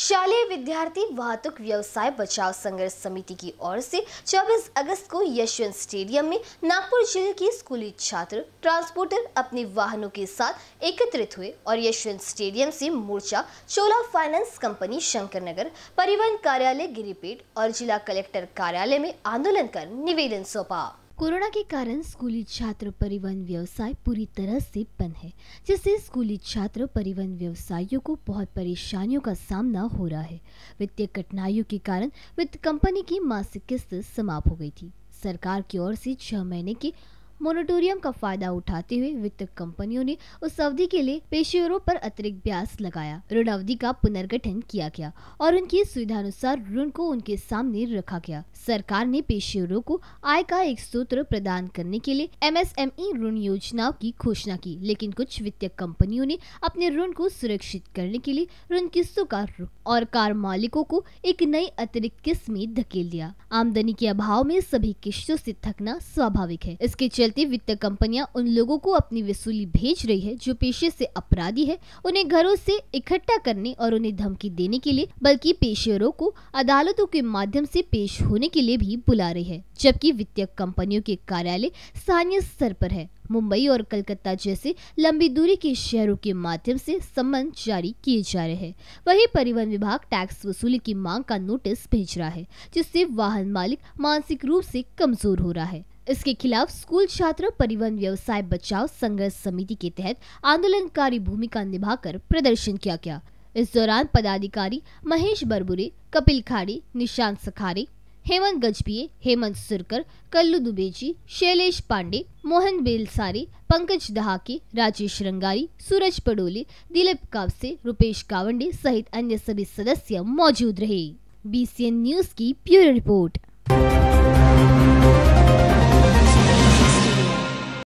शालेय विद्यार्थी वाहतुक व्यवसाय बचाव संघर्ष समिति की ओर से 24 अगस्त को यशवंत स्टेडियम में नागपुर जिले के स्कूली छात्र ट्रांसपोर्टर अपने वाहनों के साथ एकत्रित हुए और यशवंत स्टेडियम से मोर्चा चोला फाइनेंस कंपनी शंकर नगर परिवहन कार्यालय गिरिपेट और जिला कलेक्टर कार्यालय में आंदोलन कर निवेदन सौंपा कोरोना के कारण स्कूली छात्र परिवहन व्यवसाय पूरी तरह से बंद है जिससे स्कूली छात्र परिवहन व्यवसायियों को बहुत परेशानियों का सामना हो रहा है वित्तीय कठिनाइयों के कारण वित्त कंपनी की मासिक किस्त समाप्त हो गई थी सरकार की ओर से छह महीने की मोनिटोरियम का फायदा उठाते हुए वित्त कंपनियों ने उस अवधि के लिए पेशेवरों पर अतिरिक्त ब्याज लगाया ऋण अवधि का पुनर्गठन किया गया और उनकी सुविधानुसार ऋण को उनके सामने रखा गया सरकार ने पेशेवरों को आय का एक सूत्र प्रदान करने के लिए ई ऋण योजनाओं की घोषणा की लेकिन कुछ वित्तीय कंपनियों ने अपने ऋण को सुरक्षित करने के लिए ऋण किस्तों का और कार मालिकों को एक नई अतिरिक्त किस्त में धकेल दिया आमदनी के अभाव में सभी किस्तों से थकना स्वाभाविक है इसके चलते चलते वित्त कंपनियां उन लोगों को अपनी वसूली भेज रही है जो पेशे से अपराधी है उन्हें घरों से इकट्ठा करने और उन्हें धमकी देने के लिए बल्कि पेशेवरों को अदालतों के माध्यम से पेश होने के लिए भी बुला रही है जबकि वित्तीय कंपनियों के कार्यालय स्थानीय स्तर पर है मुंबई और कलकत्ता जैसे लंबी दूरी के शहरों के माध्यम से सम्मन जारी किए जा रहे हैं वही परिवहन विभाग टैक्स वसूली की मांग का नोटिस भेज रहा है जिससे वाहन मालिक मानसिक रूप से कमजोर हो रहा है इसके खिलाफ स्कूल छात्र परिवहन व्यवसाय बचाव संघर्ष समिति के तहत आंदोलनकारी भूमिका निभाकर प्रदर्शन किया गया इस दौरान पदाधिकारी महेश बरबुरे कपिल खाड़ी निशांत सखारे हेमंत गजबिये हेमंत सुरकर कल्लू दुबेजी शैलेश पांडे मोहन बेलसारे पंकज दहाके राजेश रंगारी सूरज पडोले दिलीप कावसे रुपेश कावंडे सहित अन्य सभी सदस्य मौजूद रहे एन न्यूज की प्यूरो रिपोर्ट